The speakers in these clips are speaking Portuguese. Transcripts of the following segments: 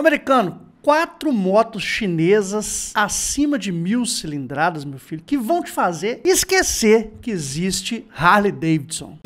Americano, quatro motos chinesas acima de mil cilindradas, meu filho, que vão te fazer esquecer que existe Harley Davidson.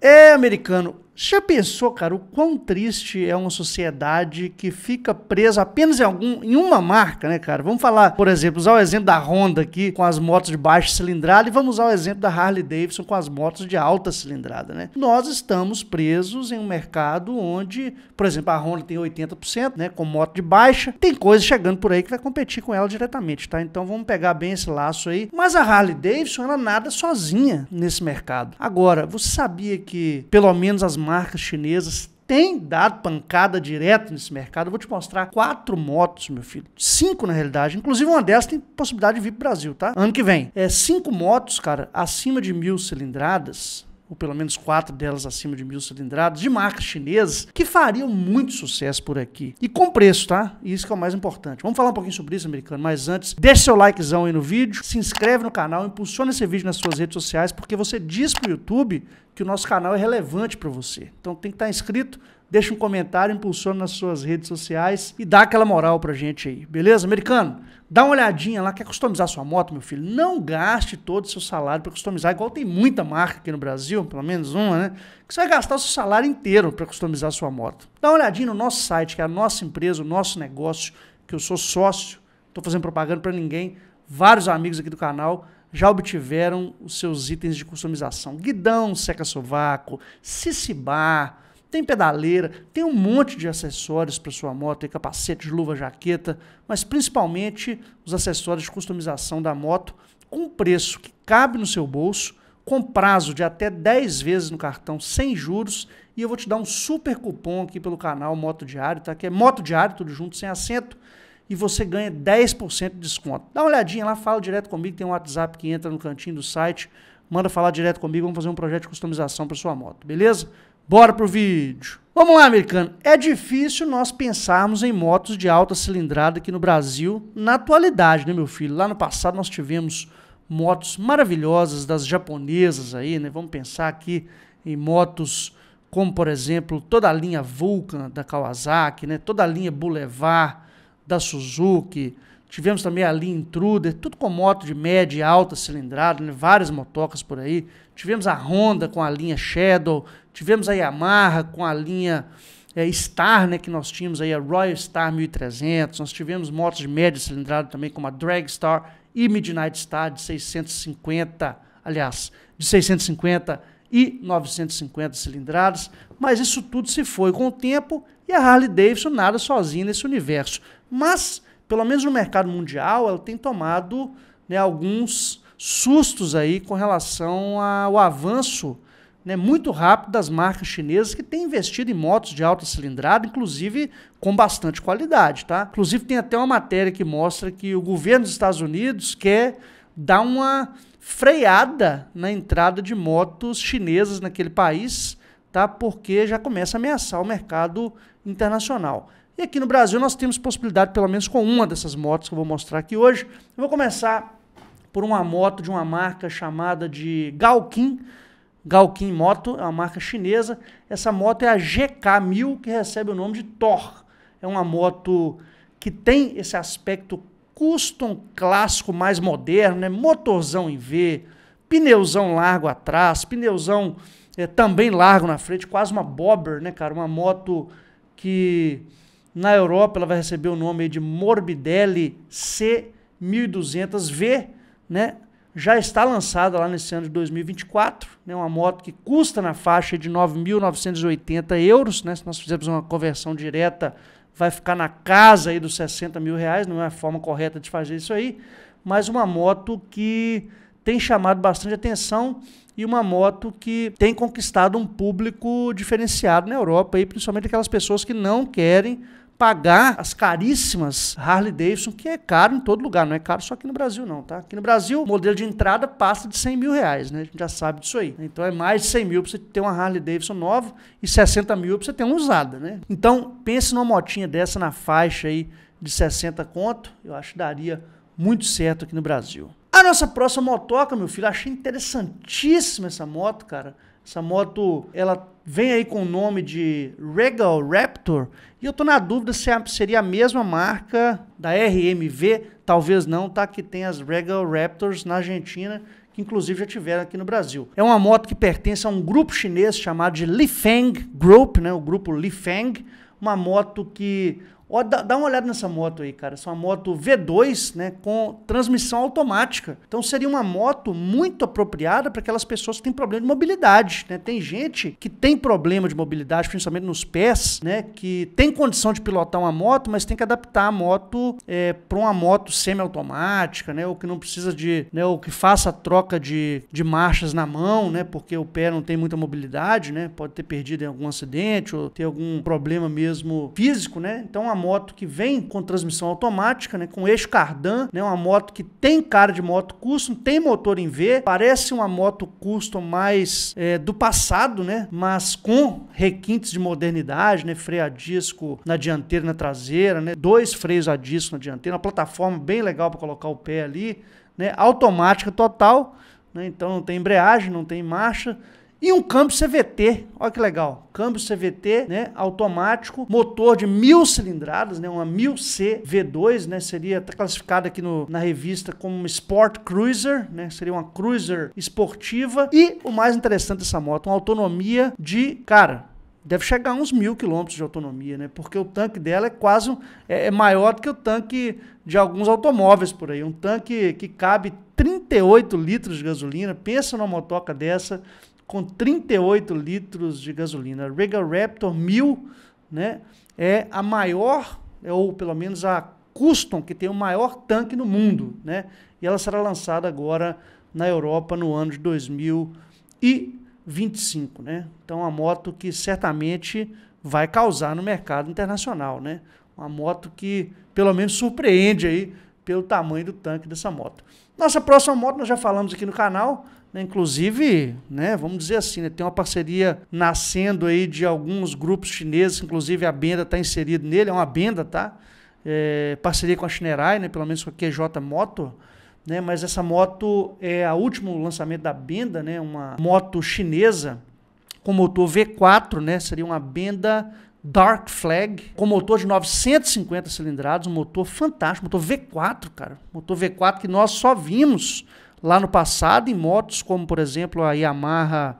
É, americano, já pensou, cara, o quão triste é uma sociedade que fica presa apenas em, algum, em uma marca, né, cara? Vamos falar, por exemplo, usar o exemplo da Honda aqui com as motos de baixa cilindrada e vamos usar o exemplo da Harley Davidson com as motos de alta cilindrada, né? Nós estamos presos em um mercado onde, por exemplo, a Honda tem 80%, né, com moto de baixa. Tem coisa chegando por aí que vai competir com ela diretamente, tá? Então vamos pegar bem esse laço aí. Mas a Harley Davidson, ela nada sozinha nesse mercado. Agora, você sabia que pelo menos as marcas chinesas têm dado pancada direto nesse mercado. Eu vou te mostrar quatro motos, meu filho. Cinco, na realidade. Inclusive, uma delas tem possibilidade de vir para o Brasil, tá? Ano que vem. É, cinco motos, cara, acima de mil cilindradas ou pelo menos quatro delas acima de mil cilindrados, de marcas chinesas, que fariam muito sucesso por aqui. E com preço, tá? Isso que é o mais importante. Vamos falar um pouquinho sobre isso, americano, mas antes, deixe seu likezão aí no vídeo, se inscreve no canal, impulsiona esse vídeo nas suas redes sociais, porque você diz pro YouTube que o nosso canal é relevante para você. Então tem que estar tá inscrito deixa um comentário, impulsiona nas suas redes sociais e dá aquela moral pra gente aí, beleza? Americano, dá uma olhadinha lá, quer customizar sua moto, meu filho? Não gaste todo o seu salário para customizar, igual tem muita marca aqui no Brasil, pelo menos uma, né? Que você vai gastar o seu salário inteiro para customizar sua moto. Dá uma olhadinha no nosso site, que é a nossa empresa, o nosso negócio, que eu sou sócio, tô fazendo propaganda para ninguém, vários amigos aqui do canal já obtiveram os seus itens de customização. Guidão, seca-sovaco, cicibar, tem pedaleira, tem um monte de acessórios para sua moto, tem capacete, luva, jaqueta, mas principalmente os acessórios de customização da moto com preço que cabe no seu bolso, com prazo de até 10 vezes no cartão sem juros, e eu vou te dar um super cupom aqui pelo canal Moto Diário, tá? Que é Moto Diário, tudo junto, sem acento, e você ganha 10% de desconto. Dá uma olhadinha lá, fala direto comigo, tem um WhatsApp que entra no cantinho do site, manda falar direto comigo, vamos fazer um projeto de customização para sua moto, beleza? Bora pro vídeo. Vamos lá, americano. É difícil nós pensarmos em motos de alta cilindrada aqui no Brasil na atualidade, né, meu filho? Lá no passado nós tivemos motos maravilhosas das japonesas aí, né? Vamos pensar aqui em motos como, por exemplo, toda a linha Vulcan da Kawasaki, né? Toda a linha Boulevard da Suzuki, Tivemos também a Intruder, tudo com moto de média e alta cilindrada, né? várias motocas por aí. Tivemos a Honda com a linha Shadow, tivemos a Yamaha com a linha é, Star, né, que nós tínhamos aí, a Royal Star 1300. Nós tivemos motos de média cilindrada também, como a Dragstar e Midnight Star de 650, aliás, de 650 e 950 cilindradas. Mas isso tudo se foi com o tempo e a Harley Davidson nada sozinha nesse universo. Mas pelo menos no mercado mundial, ela tem tomado né, alguns sustos aí com relação ao avanço né, muito rápido das marcas chinesas que têm investido em motos de alta cilindrada, inclusive com bastante qualidade, tá? Inclusive tem até uma matéria que mostra que o governo dos Estados Unidos quer dar uma freada na entrada de motos chinesas naquele país, tá? Porque já começa a ameaçar o mercado internacional. E aqui no Brasil nós temos possibilidade, pelo menos com uma dessas motos que eu vou mostrar aqui hoje. Eu vou começar por uma moto de uma marca chamada de Galkin. Galkin Moto é uma marca chinesa. Essa moto é a GK1000, que recebe o nome de Thor. É uma moto que tem esse aspecto custom clássico mais moderno, né? motorzão em V, pneuzão largo atrás, pneuzão é, também largo na frente, quase uma bobber, né, cara? Uma moto que na Europa, ela vai receber o nome de Morbidelli C1200V, né? Já está lançada lá nesse ano de 2024, né? Uma moto que custa na faixa de 9.980 euros, né? Se nós fizermos uma conversão direta, vai ficar na casa aí dos 60 mil reais, não é a forma correta de fazer isso aí, mas uma moto que tem chamado bastante atenção e uma moto que tem conquistado um público diferenciado na Europa, e principalmente aquelas pessoas que não querem pagar as caríssimas Harley Davidson, que é caro em todo lugar, não é caro só aqui no Brasil não, tá? Aqui no Brasil, o modelo de entrada passa de 100 mil reais, né? A gente já sabe disso aí. Então é mais de 100 mil pra você ter uma Harley Davidson nova e 60 mil pra você ter uma usada, né? Então, pense numa motinha dessa na faixa aí de 60 conto, eu acho que daria muito certo aqui no Brasil. A nossa próxima motoca, meu filho, achei interessantíssima essa moto, cara. Essa moto, ela vem aí com o nome de Regal Raptor. E eu tô na dúvida se seria a mesma marca da RMV. Talvez não, tá? Que tem as Regal Raptors na Argentina, que inclusive já tiveram aqui no Brasil. É uma moto que pertence a um grupo chinês chamado de Lifeng Group, né? O grupo Lifeng. Uma moto que Ó, dá, dá, uma olhada nessa moto aí, cara. Essa é uma moto V2, né, com transmissão automática. Então seria uma moto muito apropriada para aquelas pessoas que têm problema de mobilidade, né? Tem gente que tem problema de mobilidade, principalmente nos pés, né, que tem condição de pilotar uma moto, mas tem que adaptar a moto é, para uma moto semi automática, né, ou que não precisa de, né, ou que faça a troca de, de marchas na mão, né, porque o pé não tem muita mobilidade, né, pode ter perdido em algum acidente ou ter algum problema mesmo físico, né. Então a moto que vem com transmissão automática, né, com eixo cardan, né, uma moto que tem cara de moto custom, tem motor em V, parece uma moto custom mais é, do passado, né, mas com requintes de modernidade, né, freio a disco na dianteira e na traseira, né, dois freios a disco na dianteira, uma plataforma bem legal para colocar o pé ali, né, automática total, né, então não tem embreagem, não tem marcha, e um câmbio CVT, olha que legal, câmbio CVT, né, automático, motor de mil cilindradas, né, uma 1000C V2, né, seria até tá classificada aqui no, na revista como uma Sport Cruiser, né, seria uma Cruiser esportiva. E o mais interessante dessa moto, uma autonomia de, cara, deve chegar a uns mil quilômetros de autonomia, né? Porque o tanque dela é quase é, é, maior do que o tanque de alguns automóveis por aí. Um tanque que cabe 38 litros de gasolina. Pensa numa motoca dessa com 38 litros de gasolina. A Regal Raptor 1000 né, é a maior, ou pelo menos a Custom, que tem o maior tanque no mundo. Né? E ela será lançada agora na Europa no ano de 2025. Né? Então, uma moto que certamente vai causar no mercado internacional. Né? Uma moto que, pelo menos, surpreende aí pelo tamanho do tanque dessa moto. Nossa próxima moto, nós já falamos aqui no canal, né? Inclusive, né, vamos dizer assim, né, tem uma parceria nascendo aí de alguns grupos chineses, inclusive a Benda está inserida nele, é uma Benda, tá? É, parceria com a Shinerai, né, pelo menos com a QJ Moto, né, mas essa moto é a último lançamento da Benda, né, uma moto chinesa com motor V4, né, seria uma Benda Dark Flag, com motor de 950 cilindrados, um motor fantástico, motor V4, cara, motor V4 que nós só vimos lá no passado em motos como, por exemplo, a Yamaha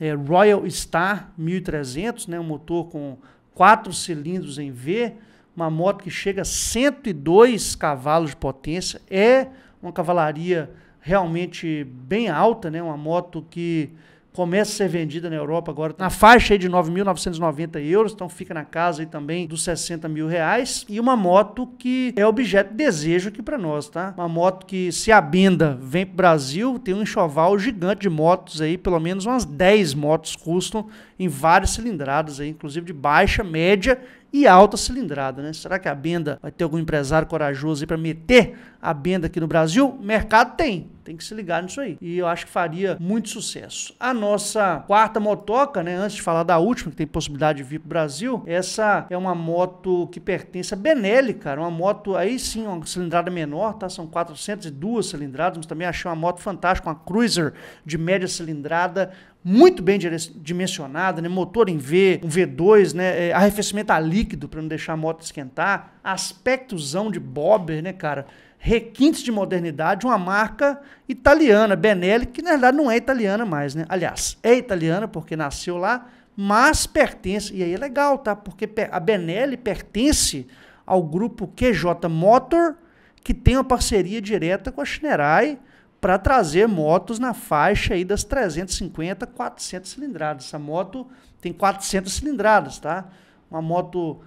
é, Royal Star 1300, né, um motor com quatro cilindros em V, uma moto que chega a 102 cavalos de potência, é uma cavalaria realmente bem alta, né, uma moto que começa a ser vendida na Europa agora tá na faixa aí de 9.990 euros, então fica na casa aí também dos 60 mil reais. E uma moto que é objeto de desejo aqui para nós, tá? Uma moto que se abenda, vem pro Brasil, tem um enxoval gigante de motos aí, pelo menos umas 10 motos custam em várias cilindradas aí, inclusive de baixa, média e alta cilindrada, né? Será que a Benda vai ter algum empresário corajoso aí para meter a Benda aqui no Brasil? Mercado tem, tem que se ligar nisso aí. E eu acho que faria muito sucesso. A nossa quarta motoca, né? Antes de falar da última, que tem possibilidade de vir pro Brasil, essa é uma moto que pertence a Benelli, cara. Uma moto aí sim, uma cilindrada menor, tá? São 402 cilindradas, mas também achei uma moto fantástica, uma Cruiser de média cilindrada, muito bem dimensionada, né? motor em V, um V2, né? É, arrefecimento a líquido para não deixar a moto esquentar, aspectozão de bobber, né, cara? Requintes de modernidade, uma marca italiana, Benelli, que na verdade não é italiana mais, né? Aliás, é italiana porque nasceu lá, mas pertence, e aí é legal, tá? Porque a Benelli pertence ao grupo QJ Motor, que tem uma parceria direta com a Schnerai para trazer motos na faixa aí das 350, 400 cilindradas. Essa moto tem 400 cilindradas, tá? Uma moto,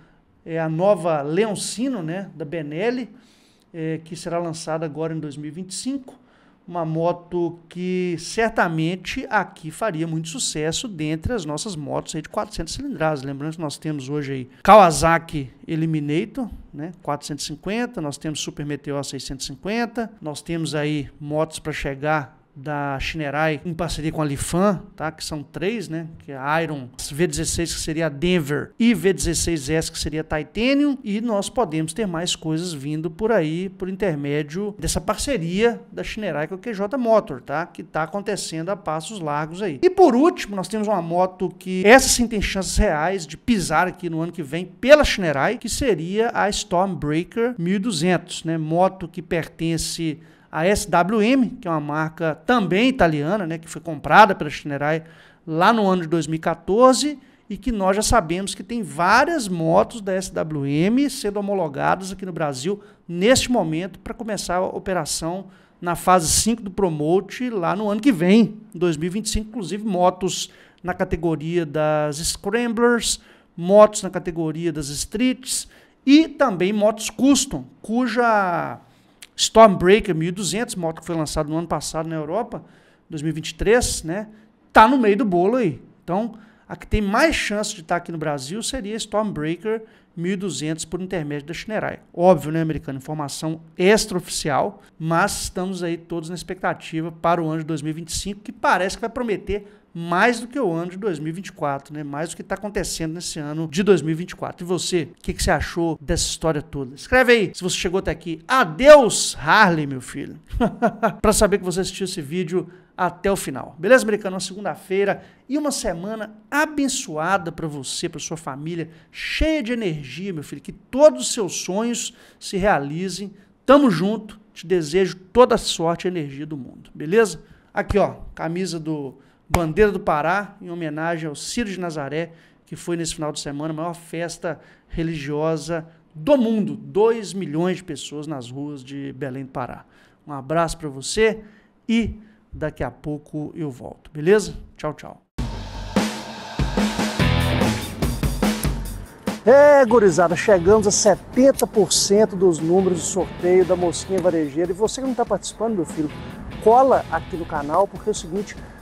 é a nova Leoncino, né, da Benelli, é, que será lançada agora em 2025 uma moto que certamente aqui faria muito sucesso dentre as nossas motos de 400 cilindradas. Lembrando que nós temos hoje aí Kawasaki Eliminator, né, 450, nós temos Super Meteor 650, nós temos aí motos para chegar da Shinerai em parceria com a Lifan, tá? Que são três, né? Que é a Iron V16 que seria a Denver e V16S que seria a Titanium e nós podemos ter mais coisas vindo por aí por intermédio dessa parceria da Shinerai com a QJ Motor, tá? Que tá acontecendo a passos largos aí. E por último, nós temos uma moto que essa sim tem chances reais de pisar aqui no ano que vem pela Shinerai, que seria a Stormbreaker 1200, né? Moto que pertence a SWM, que é uma marca também italiana, né, que foi comprada pela Shinerai lá no ano de 2014 e que nós já sabemos que tem várias motos da SWM sendo homologadas aqui no Brasil neste momento para começar a operação na fase 5 do Promote lá no ano que vem, 2025, inclusive motos na categoria das Scramblers, motos na categoria das Streets e também motos custom, cuja Stormbreaker 1200, moto que foi lançada no ano passado na Europa, 2023, né? Tá no meio do bolo aí. Então, a que tem mais chance de estar tá aqui no Brasil seria Stormbreaker 1200 por intermédio da Schneider. Óbvio, né, americano? Informação extraoficial, mas estamos aí todos na expectativa para o ano de 2025, que parece que vai prometer mais do que o ano de 2024, né? Mais do que está acontecendo nesse ano de 2024. E você, o que, que, você achou dessa história toda? Escreve aí se você chegou até aqui. Adeus, Harley, meu filho. para saber que você assistiu esse vídeo até o final. Beleza, americano? Uma segunda-feira e uma semana abençoada para você, para sua família, cheia de energia, meu filho. Que todos os seus sonhos se realizem. Tamo junto. Te desejo toda a sorte e energia do mundo. Beleza? Aqui, ó, camisa do bandeira do Pará, em homenagem ao Ciro de Nazaré, que foi nesse final de semana a maior festa religiosa do mundo. 2 milhões de pessoas nas ruas de Belém do Pará. Um abraço para você e daqui a pouco eu volto, beleza? Tchau, tchau. É, gurizada, chegamos a 70% dos números de sorteio da Mosquinha Varejeira. E você que não está participando, meu filho, cola aqui no canal, porque é o seguinte,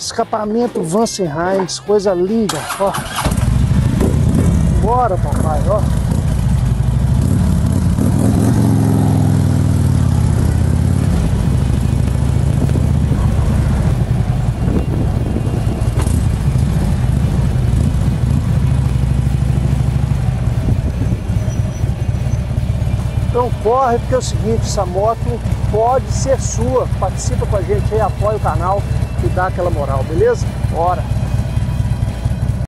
Escapamento Vansenheims, coisa linda, ó. Bora, papai, ó. Então corre, porque é o seguinte, essa moto pode ser sua. Participa com a gente aí, apoia o canal dar aquela moral, beleza? Bora!